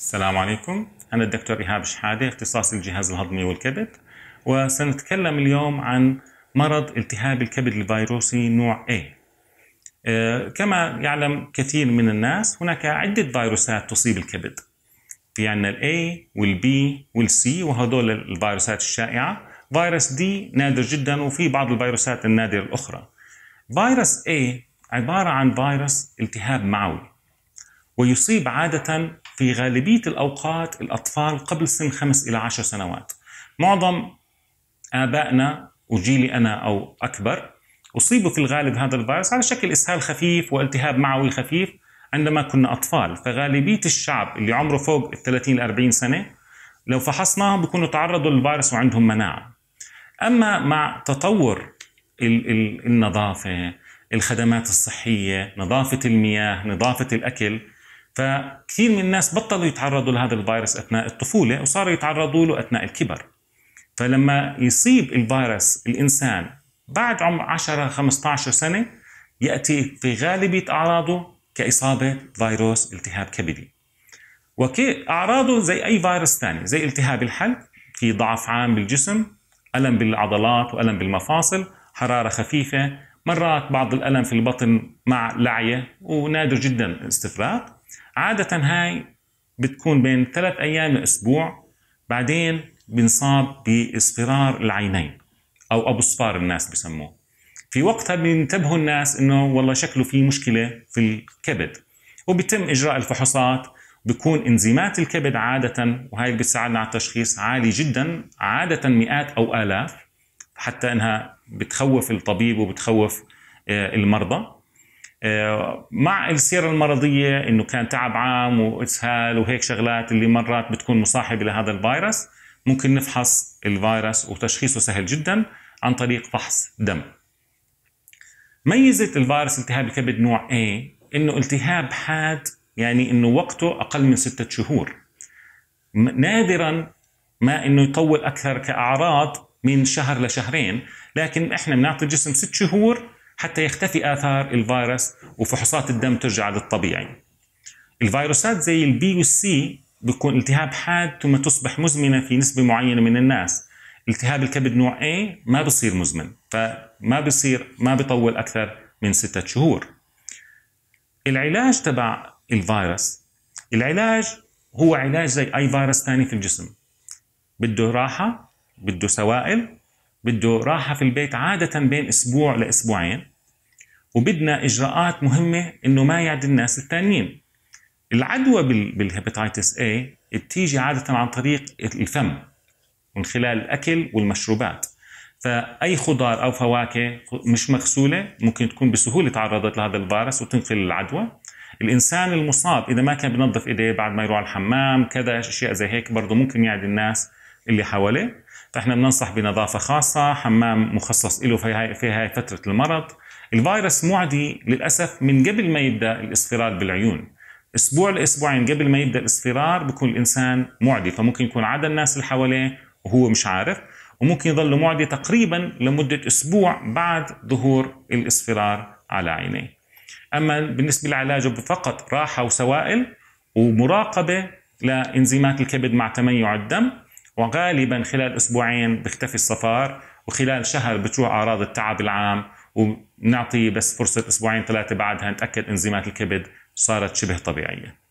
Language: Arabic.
السلام عليكم أنا الدكتور إيهاب شحادة اختصاصي الجهاز الهضمي والكبد وسنتكلم اليوم عن مرض التهاب الكبد الفيروسي نوع A آه، كما يعلم كثير من الناس هناك عدة فيروسات تصيب الكبد في عندنا B والـ C وهدول الفيروسات الشائعة فيروس D نادر جدا وفي بعض الفيروسات النادرة الأخرى فيروس A عبارة عن فيروس التهاب معوي ويصيب عادة في غالبية الأوقات الأطفال قبل سن خمس إلى عشر سنوات معظم آبائنا وجيلي أنا أو أكبر أصيبوا في الغالب هذا الفيروس على شكل إسهال خفيف والتهاب معوي خفيف عندما كنا أطفال فغالبية الشعب اللي عمره فوق ال 30 ل 40 سنة لو فحصناهم بيكونوا تعرضوا للفيروس وعندهم مناعة أما مع تطور النظافة الخدمات الصحية نظافة المياه نظافة الأكل فكثير من الناس بطلوا يتعرضوا لهذا الفيروس اثناء الطفوله وصاروا يتعرضوا له اثناء الكبر فلما يصيب الفيروس الانسان بعد عمر 10 15 سنه ياتي في غالبيه اعراضه كاصابه فيروس التهاب كبدي وأعراضه زي أي فيروس ثاني زي التهاب الحلق في ضعف عام بالجسم ألم بالعضلات وألم بالمفاصل حرارة خفيفة مرات بعض الألم في البطن مع لعية ونادر جدا استفراغ عادة هاي بتكون بين ثلاث أيام لأسبوع بعدين بنصاب باصفرار العينين أو أبو صفار الناس بسموه في وقتها بينتبهوا الناس انه والله شكله في مشكله في الكبد وبيتم اجراء الفحوصات بكون انزيمات الكبد عاده وهي اللي بتساعدنا على التشخيص عالي جدا عاده مئات او الاف حتى انها بتخوف الطبيب وبتخوف آه، المرضى آه، مع السيرة المرضية انه كان تعب عام واسهال وهيك شغلات اللي مرات بتكون مصاحبة لهذا الفيروس ممكن نفحص الفيروس وتشخيصه سهل جدا عن طريق فحص دم ميزة الفيروس التهاب الكبد نوع A انه التهاب حاد يعني انه وقته اقل من ستة شهور نادرا ما انه يطول اكثر كاعراض من شهر لشهرين لكن احنا بنعطي الجسم ست شهور حتى يختفي آثار الفيروس وفحوصات الدم ترجع للطبيعي الفيروسات زي البي والسي بيكون التهاب حاد ثم تصبح مزمنة في نسبة معينة من الناس التهاب الكبد نوع A ما بصير مزمن فما بصير ما بطول أكثر من ستة شهور العلاج تبع الفيروس العلاج هو علاج زي أي فيروس ثاني في الجسم بده راحة بده سوائل بده راحة في البيت عادة بين أسبوع لأسبوعين وبدنا إجراءات مهمة إنه ما يعد الناس الثانيين العدوى بالهيباتيتس A بتيجي عادة عن طريق الفم من خلال الأكل والمشروبات فأي خضار أو فواكه مش مغسولة ممكن تكون بسهولة تعرضت لهذا الفيروس وتنقل العدوى الإنسان المصاب إذا ما كان بنظف إيديه بعد ما يروح على الحمام كذا أشياء زي هيك برضه ممكن يعد الناس اللي حواليه فاحنا بننصح بنظافه خاصه حمام مخصص له في هاي, في هاي فتره المرض الفيروس معدي للاسف من قبل ما يبدا الاصفرار بالعيون اسبوع لاسبوعين قبل ما يبدا الاصفرار بكون الانسان معدي فممكن يكون عدا الناس اللي حواليه وهو مش عارف وممكن يظل معدي تقريبا لمده اسبوع بعد ظهور الاصفرار على عينيه اما بالنسبه للعلاج فقط راحه وسوائل ومراقبه لانزيمات الكبد مع تميع الدم وغالبا خلال اسبوعين بيختفي الصفار وخلال شهر بتروح اعراض التعب العام ونعطي بس فرصه اسبوعين ثلاثه بعدها نتاكد انزيمات الكبد صارت شبه طبيعيه